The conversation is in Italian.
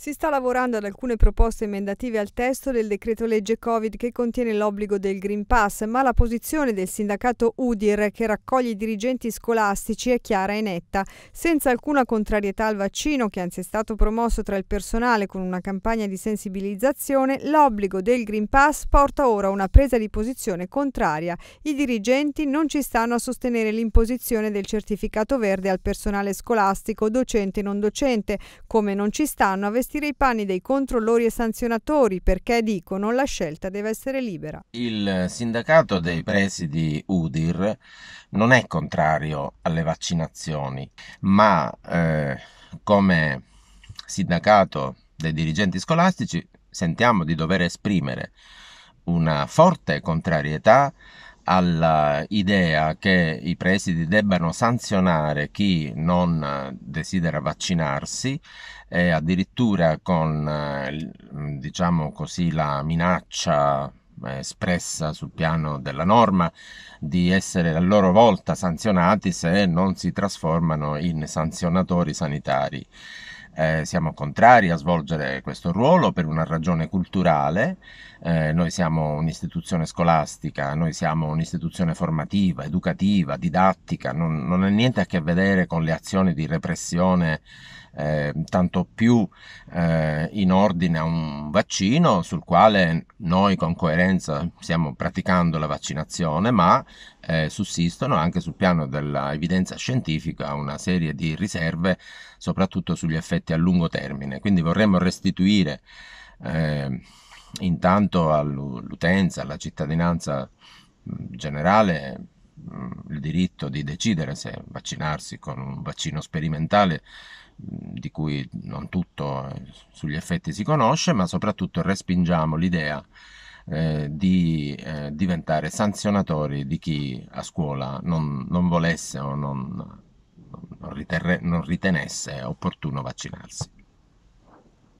Si sta lavorando ad alcune proposte emendative al testo del decreto legge Covid che contiene l'obbligo del Green Pass, ma la posizione del sindacato Udir, che raccoglie i dirigenti scolastici, è chiara e netta. Senza alcuna contrarietà al vaccino, che anzi è stato promosso tra il personale con una campagna di sensibilizzazione, l'obbligo del Green Pass porta ora a una presa di posizione contraria. I dirigenti non ci stanno a sostenere l'imposizione del certificato verde al personale scolastico, docente e non docente, come non ci stanno a vestire vestire i panni dei controllori e sanzionatori perché, dicono, la scelta deve essere libera. Il sindacato dei presidi Udir non è contrario alle vaccinazioni, ma eh, come sindacato dei dirigenti scolastici sentiamo di dover esprimere una forte contrarietà all'idea che i presidi debbano sanzionare chi non eh, desidera vaccinarsi e addirittura con eh, mm, diciamo così la minaccia eh, espressa sul piano della norma di essere a loro volta sanzionati se non si trasformano in sanzionatori sanitari eh, siamo contrari a svolgere questo ruolo per una ragione culturale, eh, noi siamo un'istituzione scolastica, noi siamo un'istituzione formativa, educativa, didattica, non, non ha niente a che vedere con le azioni di repressione eh, tanto più eh, in ordine a un vaccino sul quale noi con coerenza stiamo praticando la vaccinazione, ma eh, sussistono anche sul piano dell'evidenza scientifica una serie di riserve, soprattutto sugli effetti a lungo termine. Quindi vorremmo restituire eh, intanto all'utenza, alla cittadinanza generale il diritto di decidere se vaccinarsi con un vaccino sperimentale mm, di cui non tutto eh, sugli effetti si conosce, ma soprattutto respingiamo l'idea eh, di eh, diventare sanzionatori di chi a scuola non, non volesse o non, non, riterre, non ritenesse opportuno vaccinarsi.